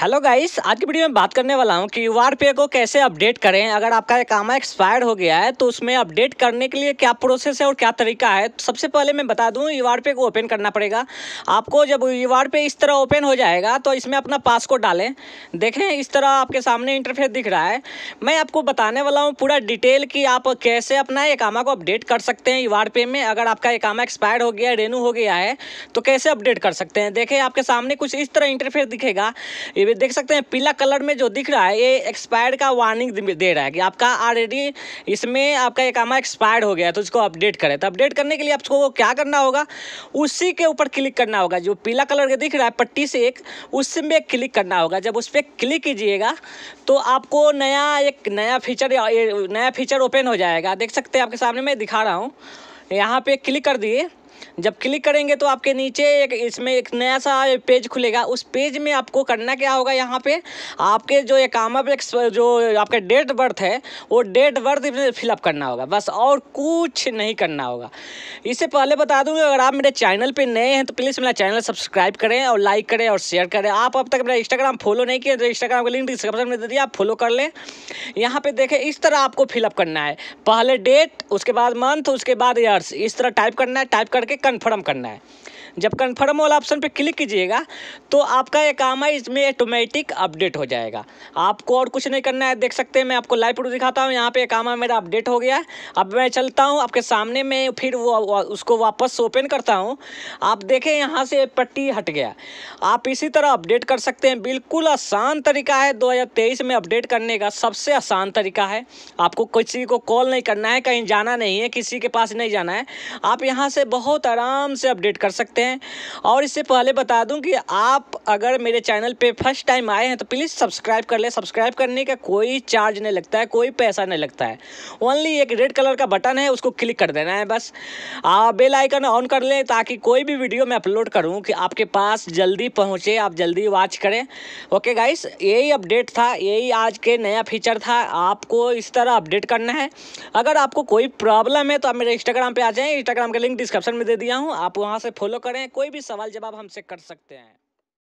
hello guys आज की video में बात करने वाला हूं कि यू पे को कैसे अपडेट करें अगर आपका अकामा एक्सपायर हो गया है तो उसमें अपडेट करने के लिए क्या प्रोसेस है और क्या तरीका है तो सबसे पहले मैं बता दूं यू पे को ओपन करना पड़ेगा आपको जब यू पे इस तरह ओपन हो जाएगा तो इसमें अपना पासकोड डालें देखें इस तरह आपके सामने इंटरफेस दिख रहा है मैं आपको बताने वाला हूँ पूरा डिटेल कि आप कैसे अपना एकामा को अपडेट कर सकते हैं यू पे में अगर आपका एकामा एक्सपायर हो गया रेनू हो गया है तो कैसे अपडेट कर सकते हैं देखें आपके सामने कुछ इस तरह इंटरफेस दिखेगा हुए देख सकते हैं पीला कलर में जो दिख रहा है ये एक्सपायर्ड का वार्निंग दे रहा है कि आपका ऑलरेडी इसमें आपका आमा एक्सपायर्ड हो गया है तो उसको अपडेट करें तो अपडेट करने के लिए आपको क्या करना होगा उसी के ऊपर क्लिक करना होगा जो पीला कलर का दिख रहा है पट्टी से एक उसमें क्लिक करना होगा जब उस पर क्लिक कीजिएगा तो आपको नया एक नया फीचर नया फीचर ओपन हो जाएगा देख सकते हैं आपके सामने मैं दिखा रहा हूँ यहाँ पे क्लिक कर दिए जब क्लिक करेंगे तो आपके नीचे एक इसमें एक नया सा पेज खुलेगा उस पेज में आपको करना क्या होगा यहाँ पे आपके जो एक पे जो आपका डेट बर्थ है वो डेट बर्थ फिलअप करना होगा बस और कुछ नहीं करना होगा इससे पहले बता दूँगी अगर आप मेरे चैनल पर नए हैं तो प्लीज़ मेरा चैनल सब्सक्राइब करें और लाइक करें और शेयर करें आप अब तक मेरा इंस्टाग्राम फॉलो नहीं किए तो इंस्टाग्राम का लिंक डिस्क्रिप्शन में दे दिया आप फॉलो कर लें यहाँ पर देखें इस तरह आपको फिलअप करना है पहले डेट उसके बाद मंथ उसके बाद ईयर्स इस तरह टाइप करना है टाइप करके कन्फर्म करना है जब कन्फर्म वाला ऑप्शन पर क्लिक कीजिएगा तो आपका ये काम है इसमें ऑटोमेटिक अपडेट हो जाएगा आपको और कुछ नहीं करना है देख सकते हैं मैं आपको लाइव प्रूफ दिखाता हूँ यहाँ पर काम है मेरा अपडेट हो गया अब मैं चलता हूँ आपके सामने में फिर वो उसको वापस ओपन करता हूँ आप देखें यहाँ से पट्टी हट गया आप इसी तरह अपडेट कर सकते हैं बिल्कुल आसान तरीका है 2023 में अपडेट करने का सबसे आसान तरीका है आपको किसी को कॉल नहीं करना है कहीं जाना नहीं है किसी के पास नहीं जाना है आप यहाँ से बहुत आराम से अपडेट कर सकते हैं हैं और इससे पहले बता दूं कि आप अगर मेरे चैनल पे फर्स्ट टाइम आए हैं तो प्लीज़ सब्सक्राइब कर ले सब्सक्राइब करने का कोई चार्ज नहीं लगता है कोई पैसा नहीं लगता है ओनली एक रेड कलर का बटन है उसको क्लिक कर देना है बस आप बेल आइकन ऑन कर लें ताकि कोई भी वीडियो मैं अपलोड करूँ कि आपके पास जल्दी पहुँचे आप जल्दी वॉच करें ओके गाइस यही अपडेट था यही आज के नया फीचर था आपको इस तरह अपडेट करना है अगर आपको कोई प्रॉब्लम है तो आप मेरे इंस्टाग्राम पर आ जाएँ इंस्टाग्राम का लिंक डिस्क्रिप्शन में दे दिया हूँ आप वहाँ से फॉलो कर करें कोई भी सवाल जवाब हमसे कर सकते हैं